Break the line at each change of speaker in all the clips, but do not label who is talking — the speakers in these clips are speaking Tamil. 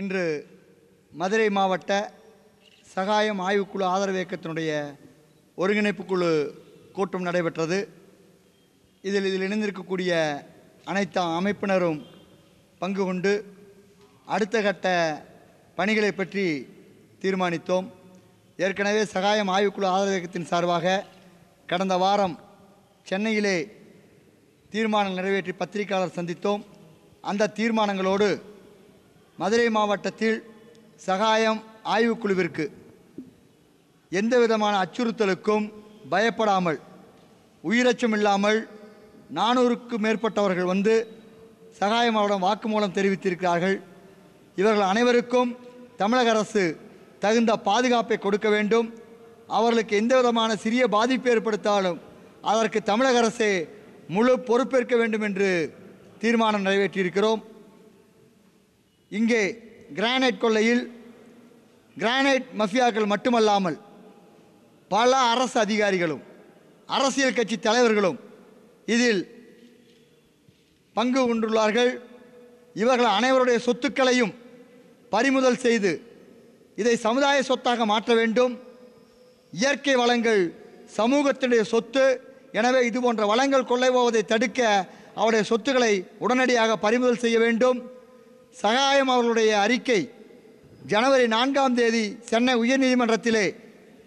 இன்று மதுரை மாவட்ட சகாயம் ஆய்வுக்குழு ஆதரவு இயக்கத்தினுடைய ஒருங்கிணைப்பு குழு கூட்டம் நடைபெற்றது இதில் இதில் இணைந்திருக்கக்கூடிய அனைத்து அமைப்பினரும் பங்கு கொண்டு அடுத்த கட்ட பணிகளை பற்றி தீர்மானித்தோம் ஏற்கனவே சகாயம் ஆய்வுக்குழு ஆதரவு இயக்கத்தின் சார்பாக கடந்த வாரம் சென்னையிலே தீர்மானம் நிறைவேற்றி பத்திரிகையாளர் சந்தித்தோம் அந்த தீர்மானங்களோடு மதுரை மாவட்டத்தில் சகாயம் ஆய்வுக்குழுவிற்கு எந்த விதமான அச்சுறுத்தலுக்கும் பயப்படாமல் உயிரச்சம் இல்லாமல் நானூறுக்கு மேற்பட்டவர்கள் வந்து சகாயம் அவரிடம் வாக்குமூலம் தெரிவித்திருக்கிறார்கள் இவர்கள் அனைவருக்கும் தமிழக அரசு தகுந்த பாதுகாப்பை கொடுக்க வேண்டும் அவர்களுக்கு எந்த விதமான சிறிய பாதிப்பு ஏற்படுத்தாலும் அதற்கு தமிழக அரசே முழு பொறுப்பேற்க வேண்டும் என்று தீர்மானம் நிறைவேற்றியிருக்கிறோம் இங்கே கிரானைட் கொள்ளையில் கிரானைட் மஃபியாக்கள் மட்டுமல்லாமல் பல அரசு அதிகாரிகளும் அரசியல் கட்சி தலைவர்களும் இதில் பங்கு கொண்டுள்ளார்கள் இவர்கள் அனைவருடைய சொத்துக்களையும் பறிமுதல் செய்து இதை சமுதாய சொத்தாக மாற்ற வேண்டும் இயற்கை வளங்கள் சமூகத்தினுடைய சொத்து எனவே இது போன்ற வளங்கள் கொள்ளை போவதை தடுக்க அவருடைய சொத்துக்களை உடனடியாக பறிமுதல் செய்ய வேண்டும் சகாயம் அவர்களுடைய அறிக்கை ஜனவரி நான்காம் தேதி சென்னை உயர்நீதிமன்றத்திலே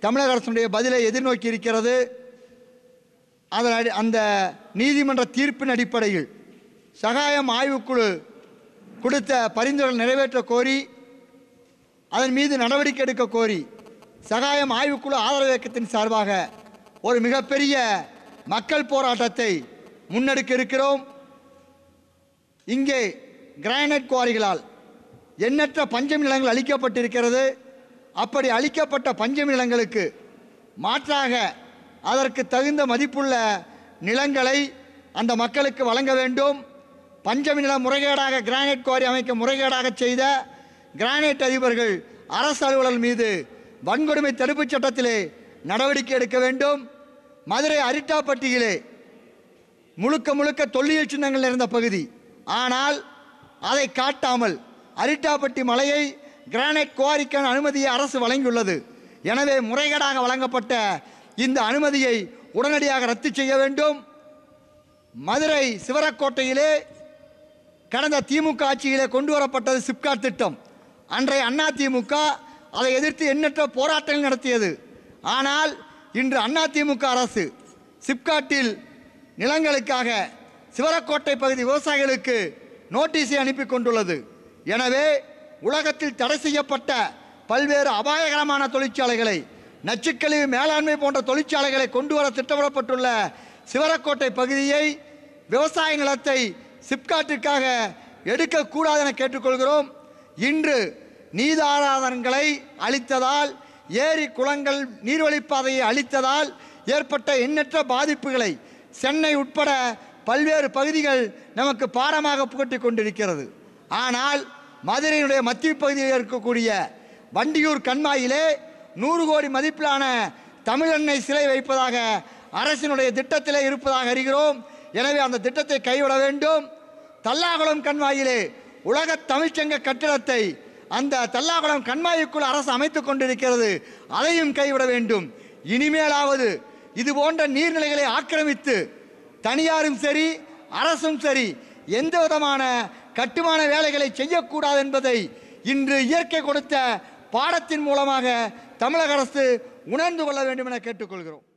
தமிழக அரசனுடைய பதிலை எதிர்நோக்கி இருக்கிறது அதன் அந்த நீதிமன்ற தீர்ப்பின் அடிப்படையில் சகாயம் ஆய்வுக்குழு கொடுத்த பரிந்துரை நிறைவேற்ற கோரி அதன் மீது நடவடிக்கை எடுக்க கோரி சகாயம் ஆய்வுக்குழு ஆதரவு இயக்கத்தின் சார்பாக ஒரு மிகப்பெரிய மக்கள் போராட்டத்தை முன்னெடுக்க இருக்கிறோம் இங்கே கிரானைட் குவாரிகளால் எண்ணற்ற பஞ்சம் நிலங்கள் அளிக்கப்பட்டிருக்கிறது அப்படி அளிக்கப்பட்ட பஞ்சம் நிலங்களுக்கு மாற்றாக அதற்கு தகுந்த மதிப்புள்ள நிலங்களை அந்த மக்களுக்கு வழங்க வேண்டும் பஞ்சமி நில முறைகேடாக கிரானைட் குவாரி அமைக்க முறைகேடாக செய்த கிரானைட் அதிபர்கள் அரசு அலுவலர் மீது வன்கொடுமை தடுப்புச் சட்டத்திலே நடவடிக்கை எடுக்க வேண்டும் மதுரை அரிட்டாப்பட்டியிலே முழுக்க முழுக்க தொல்லியல் சின்னங்கள் இருந்த பகுதி ஆனால் அதை காட்டாமல் அரிட்டாப்பட்டி மலையை கிரானைட் குவாரிக்கான அனுமதியை அரசு வழங்கியுள்ளது எனவே முறைகேடாக வழங்கப்பட்ட இந்த அனுமதியை உடனடியாக ரத்து செய்ய வேண்டும் மதுரை சிவரக்கோட்டையிலே கடந்த திமுக ஆட்சியிலே கொண்டு வரப்பட்டது சிப்காட் திட்டம் அன்றைய அண்ணா திமுக அதை எதிர்த்து எண்ணற்ற போராட்டங்கள் நடத்தியது ஆனால் இன்று அண்ணா திமுக அரசு சிப்காட்டில் நிலங்களுக்காக சிவரக்கோட்டை பகுதி விவசாயிகளுக்கு நோட்டீஸை அனுப்பி கொண்டுள்ளது எனவே உலகத்தில் தடை செய்யப்பட்ட பல்வேறு அபாயகரமான தொழிற்சாலைகளை நச்சுக்கழிவு மேலாண்மை போன்ற தொழிற்சாலைகளை கொண்டு வர திட்டமிடப்பட்டுள்ள சிவரக்கோட்டை பகுதியை விவசாய நிலத்தை சிப்காட்டிற்காக எடுக்கக்கூடாது என கேட்டுக்கொள்கிறோம் இன்று நீதாராதனங்களை அளித்ததால் ஏரி குளங்கள் நீர்வழிப்பாதையை அளித்ததால் ஏற்பட்ட எண்ணற்ற பாதிப்புகளை சென்னை உட்பட பல்வேறு பகுதிகள் நமக்கு பாரமாக புகட்டி கொண்டிருக்கிறது ஆனால் மதுரையினுடைய மத்திய பகுதியில் இருக்கக்கூடிய வண்டியூர் கண்மாயிலே நூறு கோடி மதிப்பிலான தமிழெண்ணெய் சிலை வைப்பதாக அரசினுடைய திட்டத்திலே இருப்பதாக அறிகிறோம் எனவே அந்த திட்டத்தை கைவிட வேண்டும் தல்லாகுளம் கண்மாயிலே உலக தமிழ்ச்சங்க கட்டிடத்தை அந்த தல்லாகுளம் கண்மாய்க்குள் அரசு அமைத்து கொண்டிருக்கிறது அதையும் கைவிட வேண்டும் இனிமேலாவது இது போன்ற நீர்நிலைகளை ஆக்கிரமித்து தனியாரும் சரி அரசும் சரி எந்த விதமான கட்டுமான வேலைகளை செய்யக்கூடாது என்பதை இன்று இயற்கை கொடுத்த பாடத்தின் மூலமாக தமிழக அரசு உணர்ந்து கொள்ள வேண்டும் என கேட்டுக்கொள்கிறோம்